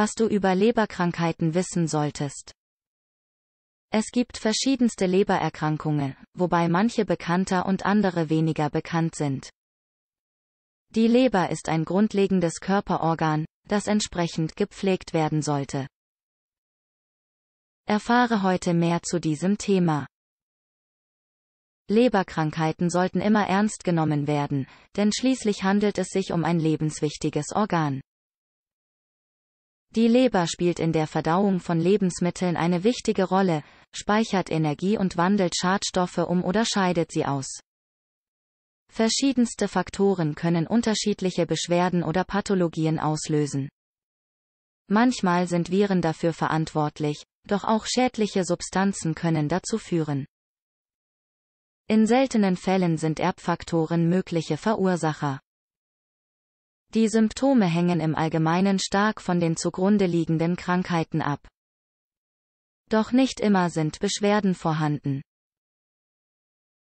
was du über Leberkrankheiten wissen solltest. Es gibt verschiedenste Lebererkrankungen, wobei manche bekannter und andere weniger bekannt sind. Die Leber ist ein grundlegendes Körperorgan, das entsprechend gepflegt werden sollte. Erfahre heute mehr zu diesem Thema. Leberkrankheiten sollten immer ernst genommen werden, denn schließlich handelt es sich um ein lebenswichtiges Organ. Die Leber spielt in der Verdauung von Lebensmitteln eine wichtige Rolle, speichert Energie und wandelt Schadstoffe um oder scheidet sie aus. Verschiedenste Faktoren können unterschiedliche Beschwerden oder Pathologien auslösen. Manchmal sind Viren dafür verantwortlich, doch auch schädliche Substanzen können dazu führen. In seltenen Fällen sind Erbfaktoren mögliche Verursacher. Die Symptome hängen im Allgemeinen stark von den zugrunde liegenden Krankheiten ab. Doch nicht immer sind Beschwerden vorhanden.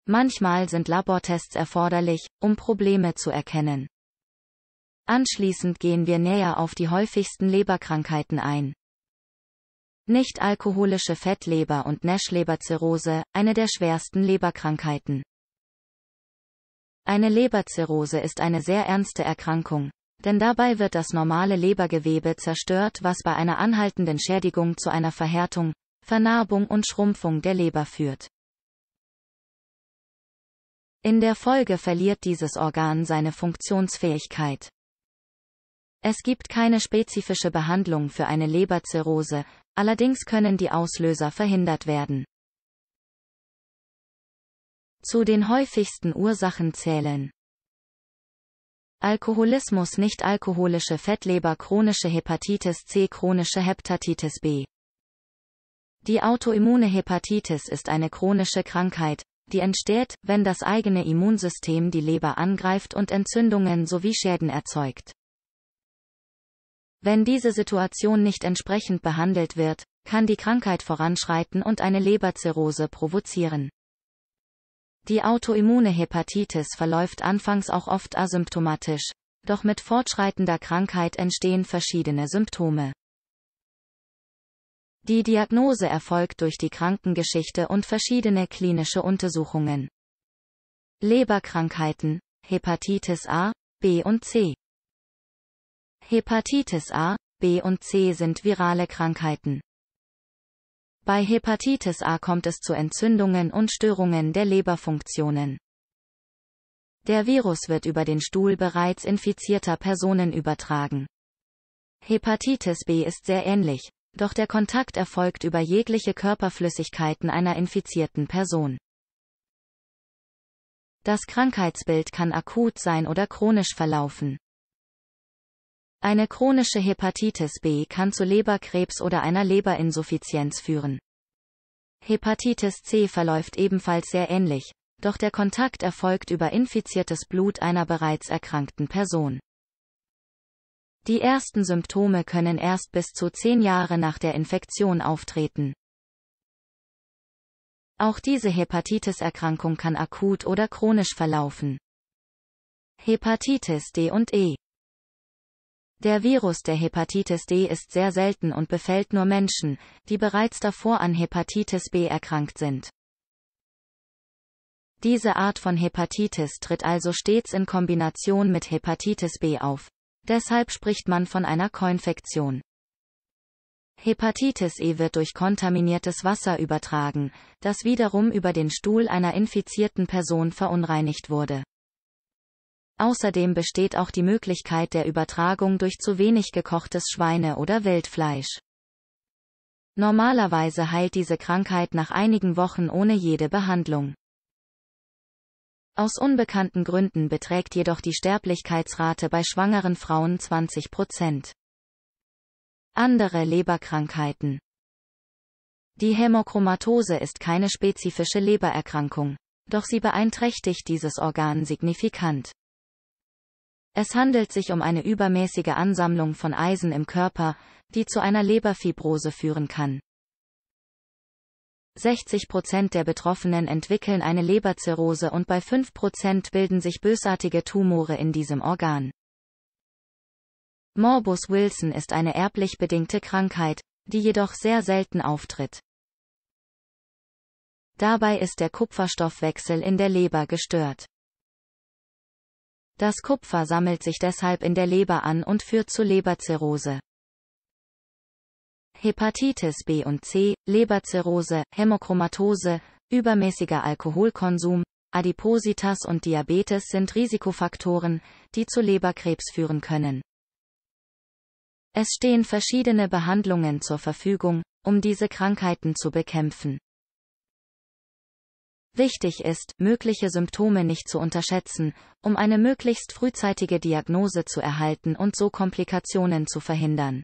Manchmal sind Labortests erforderlich, um Probleme zu erkennen. Anschließend gehen wir näher auf die häufigsten Leberkrankheiten ein. Nicht-alkoholische Fettleber und Nash-Leberzirrhose, eine der schwersten Leberkrankheiten. Eine Leberzirrhose ist eine sehr ernste Erkrankung, denn dabei wird das normale Lebergewebe zerstört, was bei einer anhaltenden Schädigung zu einer Verhärtung, Vernarbung und Schrumpfung der Leber führt. In der Folge verliert dieses Organ seine Funktionsfähigkeit. Es gibt keine spezifische Behandlung für eine Leberzirrhose, allerdings können die Auslöser verhindert werden. Zu den häufigsten Ursachen zählen Alkoholismus nicht-alkoholische Fettleber chronische Hepatitis C chronische Hepatitis B Die autoimmune Hepatitis ist eine chronische Krankheit, die entsteht, wenn das eigene Immunsystem die Leber angreift und Entzündungen sowie Schäden erzeugt. Wenn diese Situation nicht entsprechend behandelt wird, kann die Krankheit voranschreiten und eine Leberzirrhose provozieren. Die autoimmune Hepatitis verläuft anfangs auch oft asymptomatisch, doch mit fortschreitender Krankheit entstehen verschiedene Symptome. Die Diagnose erfolgt durch die Krankengeschichte und verschiedene klinische Untersuchungen. Leberkrankheiten, Hepatitis A, B und C. Hepatitis A, B und C sind virale Krankheiten. Bei Hepatitis A kommt es zu Entzündungen und Störungen der Leberfunktionen. Der Virus wird über den Stuhl bereits infizierter Personen übertragen. Hepatitis B ist sehr ähnlich, doch der Kontakt erfolgt über jegliche Körperflüssigkeiten einer infizierten Person. Das Krankheitsbild kann akut sein oder chronisch verlaufen. Eine chronische Hepatitis B kann zu Leberkrebs oder einer Leberinsuffizienz führen. Hepatitis C verläuft ebenfalls sehr ähnlich, doch der Kontakt erfolgt über infiziertes Blut einer bereits erkrankten Person. Die ersten Symptome können erst bis zu zehn Jahre nach der Infektion auftreten. Auch diese Hepatitis-Erkrankung kann akut oder chronisch verlaufen. Hepatitis D und E der Virus der Hepatitis D ist sehr selten und befällt nur Menschen, die bereits davor an Hepatitis B erkrankt sind. Diese Art von Hepatitis tritt also stets in Kombination mit Hepatitis B auf. Deshalb spricht man von einer Koinfektion. Hepatitis E wird durch kontaminiertes Wasser übertragen, das wiederum über den Stuhl einer infizierten Person verunreinigt wurde. Außerdem besteht auch die Möglichkeit der Übertragung durch zu wenig gekochtes Schweine- oder Wildfleisch. Normalerweise heilt diese Krankheit nach einigen Wochen ohne jede Behandlung. Aus unbekannten Gründen beträgt jedoch die Sterblichkeitsrate bei schwangeren Frauen 20 Prozent. Andere Leberkrankheiten Die Hämochromatose ist keine spezifische Lebererkrankung, doch sie beeinträchtigt dieses Organ signifikant. Es handelt sich um eine übermäßige Ansammlung von Eisen im Körper, die zu einer Leberfibrose führen kann. 60 der Betroffenen entwickeln eine Leberzirrhose und bei 5 bilden sich bösartige Tumore in diesem Organ. Morbus Wilson ist eine erblich bedingte Krankheit, die jedoch sehr selten auftritt. Dabei ist der Kupferstoffwechsel in der Leber gestört. Das Kupfer sammelt sich deshalb in der Leber an und führt zu Leberzirrhose. Hepatitis B und C, Leberzirrhose, Hämochromatose, übermäßiger Alkoholkonsum, Adipositas und Diabetes sind Risikofaktoren, die zu Leberkrebs führen können. Es stehen verschiedene Behandlungen zur Verfügung, um diese Krankheiten zu bekämpfen. Wichtig ist, mögliche Symptome nicht zu unterschätzen, um eine möglichst frühzeitige Diagnose zu erhalten und so Komplikationen zu verhindern.